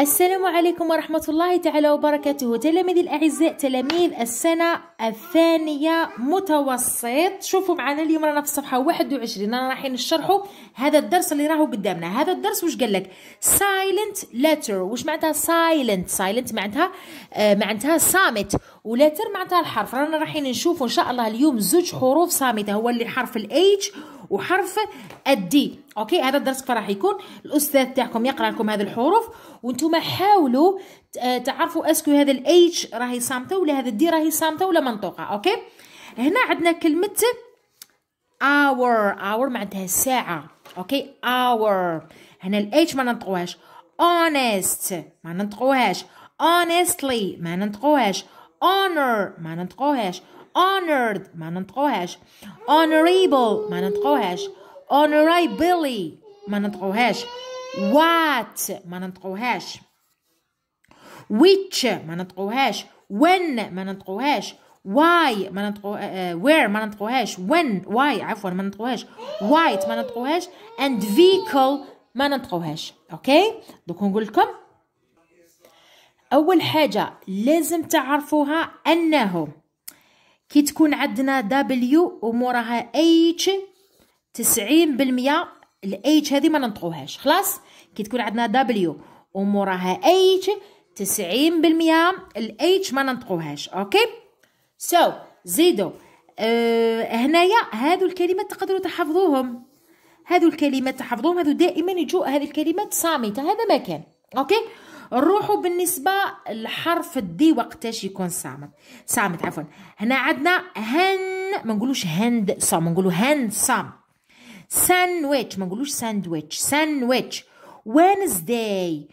السلام عليكم ورحمة الله تعالى وبركاته تلاميذ الأعزاء تلاميذ السنة الثانية متوسط شوفوا معنا اليوم رانا في الصفحة 21 رانا رايحين نشرحوا هذا الدرس اللي راهو قدامنا هذا الدرس واش قال لك سايلنت letter واش معناتها سايلنت سايلنت معناتها آه معناتها صامت ولتر معناتها الحرف رانا رايحين نشوفوا ان شاء الله اليوم زوج حروف صامته هو اللي حرف الاتش وحرف الدي اوكي هذا الدرس كيف راح يكون الاستاذ تاعكم يقرا لكم هذه الحروف وانتم حاولوا آه، تعرفوا اسكو هذا الاتش راهي صامته ولا هذا الدي راهي صامته ولا منطوقه اوكي هنا عندنا كلمه اور اور معناتها ساعه اوكي اور هنا الاتش ما ننطقوهاش اونست ما ننطقوهاش اونستلي ما ننطقوهاش honor manant qohesh honored manant qohesh honorable manant qohesh honorability manant qohesh what manant qohesh which manant qohesh when manant qohesh why manant uh, where manant qohesh when why afwan manant qohesh why manant qohesh and vehicle manant qohesh okay do kon qolkom اول حاجه لازم تعرفوها انه كي تكون عندنا دبليو وموراها اتش 90% الاتش هذه ما ننطقوهاش خلاص كي تكون عندنا دبليو وموراها اتش 90% الاتش ما ننطقوهاش اوكي سو so, زيدوا أه هنايا هادو الكلمات تقدروا تحفظوهم هادو الكلمات تحفظوهم هادو دائما يجوا هذه الكلمات صامته هذا ما كان اوكي نروحوا بالنسبه لحرف الدي وقتاش يكون صامت صامت عفوا هنا عندنا هن ما نقولوش هند صام نقولوا هن صام ساندويتش ما نقولوش ساندويتش ساندويتش وينزداي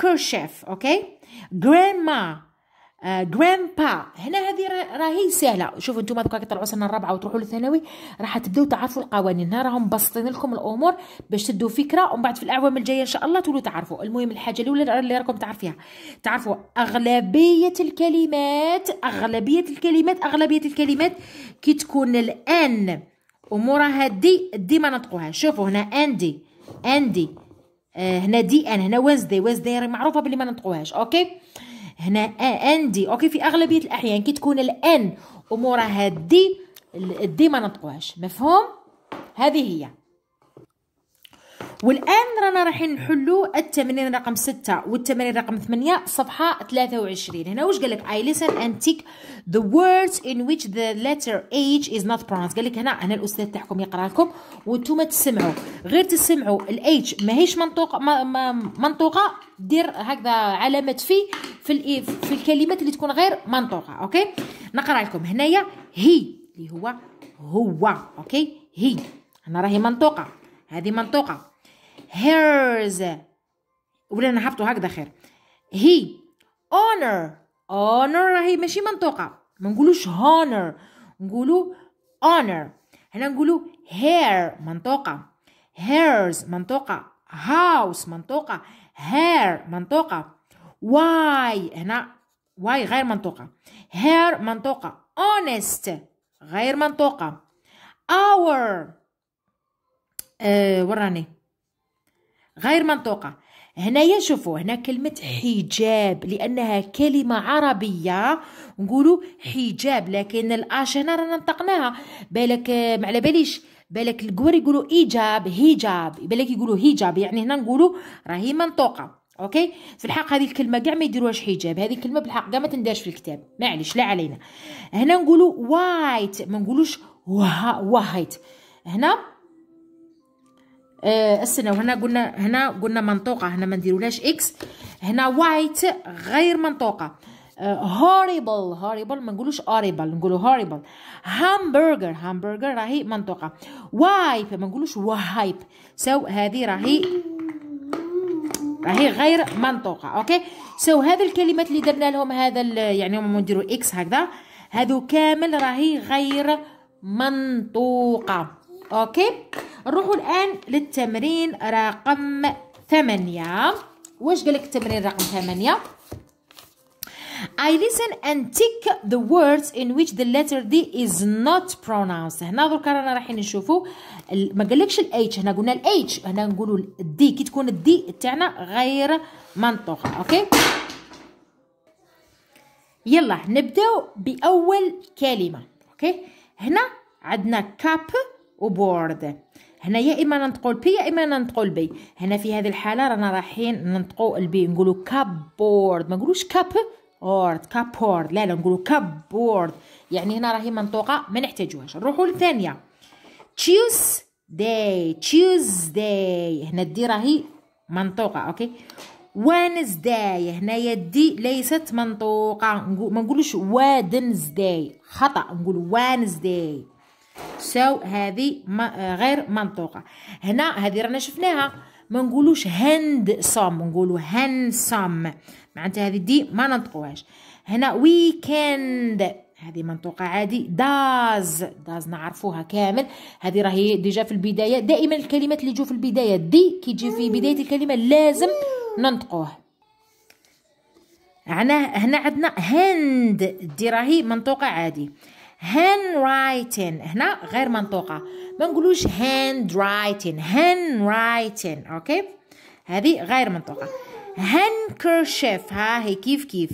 كرشيف اوكي جرانما جراند آه، با هنا هذه راهي سهله شوفوا انتم دوكا كي طلعوا سنه الرابعه وتروحوا للثانوي راح تبداو تعرفوا القوانين راهم مبسطين لكم الامور باش تدوا فكره ومن بعد في الاعوام الجايه ان شاء الله تولوا تعرفوا المهم الحاجه الاولى اللي راكم تعرفيها تعرفوا اغلبيه الكلمات اغلبيه الكلمات اغلبيه الكلمات كي تكون الان وموراها دي ما نطقوها شوفوا هنا اندي اندي آه هنا دي ان هنا ويزدي ويزدي معروفه باللي ما نطقوهاش اوكي هنا ان دي اوكي في اغلبيه الاحيان كي تكون الان وموراها دي الدي ما نطقوهاش مفهوم هذه هي والان رانا رايحين نحلوا التمرين رقم 6 والتمرين رقم 8 صفحه 23 هنا واش قال لك I listen and tick the words in which the letter H is not pronounced قال لك هنا هنا الاستاذ تاعكم يقرا لكم وانتم تسمعوا غير تسمعوا الاتش ماهيش منطوقه ما ما منطوقه دير هكذا علامه في في في الكلمات اللي تكون غير منطوقه اوكي نقرا لكم هنايا هي اللي هو هو اوكي هي هنا راهي منطوقه هذه منطوقه hers ولا نهبطوا هكذا خير هي honor honor راهي ماشي منطوقة ما نقولوش honor نقولو honor هنا نقولو hair منطوقة hairs منطوقة house منطوقة hair منطوقة why هنا why غير منطوقة hair منطوقة honest غير منطوقة our أه وراني غير منطوقه هنايا شوفوا هنا كلمة حجاب لأنها كلمة عربية نقولوا حجاب لكن الأش هنا رانا نطقناها بالك ما على باليش بالك الكوار يقولوا إيجاب هجاب بالك يقولوا هجاب يعني هنا نقولوا راهي منطوقة اوكي في الحق هذه الكلمه كاع ما يديروهاش حجاب هذه الكلمه بالحق كاع ما تنداش في الكتاب معليش لا علينا هنا نقولوا وايت ما نقولوش وايت هنا آه استناو هنا قلنا هنا قلنا منطوقه هنا ما نديرولهاش اكس هنا وايت غير منطوقه هوريبل هوريبل ما نقولوش اوريبل نقولو هوريبل همبرجر همبرجر راهي منطوقه وايب ما نقولوش وهايب سو هذه راهي راهي غير منطوقه اوكي سو هذه الكلمات اللي درنا لهم هذا يعني هما نديرو اكس هكذا هذو كامل راهي غير منطوقه اوكي نروحوا الآن للتمرين رقم ثمانية واش قالك التمرين رقم ثمانية I listen and tick the words in which the letter D is not pronounced هنا دركا رانا رايحين نشوفوا ما قالكش ال H هنا قلنا ال H هنا نقولوا ال D كي تكون ال D تاعنا غير منطوقه اوكي يلا نبداو باول كلمه اوكي هنا عندنا و board هنا يا اما ننطقوا البي يا اما ننطقوا البي هنا في هذه الحاله رانا رايحين ننطقوا البي نقولوا كابورد ما نقولوش كاب اورد كابورد لا لا نقولوا كابورد يعني هنا راهي منطوقه ما نحتاجوهاش نروحوا للثانيه تشيوز داي تشيوز داي هنا الدي راهي منطوقه اوكي داي هنايا الدي ليست منطوقه ما نقولوش داي خطا نقول داي ساو هذه غير منطوقه هنا هذه رانا شفناها ما نقولوش هند سام نقولو هان سام معناتها هذه دي ما ننطقوهاش هنا ويكند هذه منطوقة عادي داز داز نعرفوها كامل هذه راهي ديجا في البداية دائما الكلمات اللي يجوا في البداية دي كي تجي في بداية الكلمة لازم ننطقوه هنا هنا عندنا هند دي راهي منطوقة عادي هان رايتن هنا غير منطوقه ما نقولوش هاند رايتن هاند رايتن اوكي هذه غير منطوقه هانكرشيف ها هي كيف كيف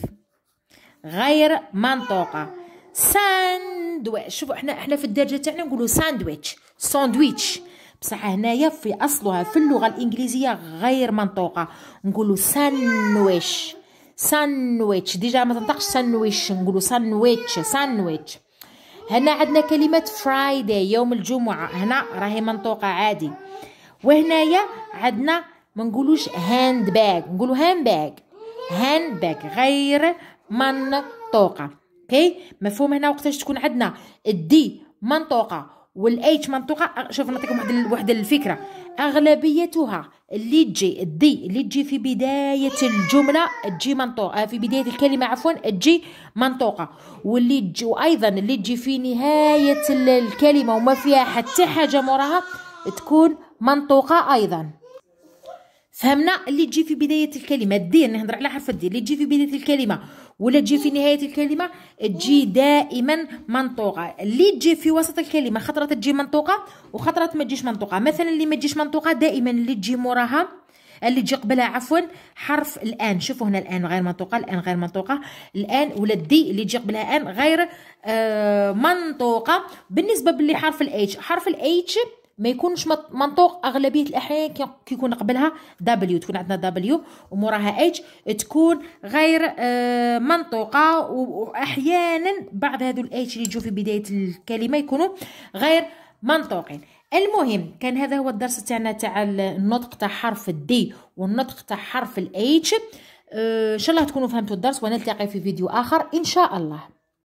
غير منطوقه ساندويتش شوفوا احنا احنا في الدرجه تاعنا نقولوا ساندويتش ساندويتش بصح هنايا في اصلها في اللغه الانجليزيه غير منطوقه نقولوا ساندويتش ساندويتش ديجا ما تنطقش ساندويتش نقولوا ساندويتش ساندويتش هنا عندنا كلمة فرايدي يوم الجمعة هنا راهي منطوقة عادي وهنايا عندنا ما نقولوش هاند باك نقولو هاند باك هاند باك غير منطوقة اوكي مفهوم هنا وقتاش تكون عندنا الدي منطوقة والاتش منطوقه شوف نعطيكم واحد واحد الفكره اغلبيتها اللي تجي الدي اللي تجي في بدايه الجمله تجي منطوقه آه، في بدايه الكلمه عفوا تجي منطوقه واللي تجي وايضا اللي تجي في نهايه الكلمه وما فيها حتى حاجه موراها تكون منطوقه ايضا فهمنا اللي تجي في بدايه الكلمه الدي نهضر على حرف الدي اللي تجي في بدايه الكلمه ولا تجي في نهايه الكلمه تجي دائما منطوقه اللي تجي في وسط الكلمه خطره تجي منطوقه وخطره ما تجيش منطوقه مثلا اللي ما تجيش منطوقه دائما اللي تجي موراها اللي تجي قبلها عفوا حرف الان شوفوا هنا الان غير منطوقه الان غير منطوقه الان ولا الدي اللي تجي قبلها ان غير آه منطوقه بالنسبه باللي حرف الاتش حرف الاتش ما يكونش منطوق اغلبيه الاحيان كيكون قبلها دبليو تكون عندنا دبليو وموراها اتش تكون غير آه، منطوقه واحيانا بعض هذو الاتش اللي يجوا في بدايه الكلمه يكونوا غير منطوقين المهم كان هذا هو الدرس تاعنا تاع النطق تاع حرف الدي والنطق تاع حرف الاتش آه، ان شاء الله تكونوا فهمتوا الدرس ونلتقي في فيديو اخر ان شاء الله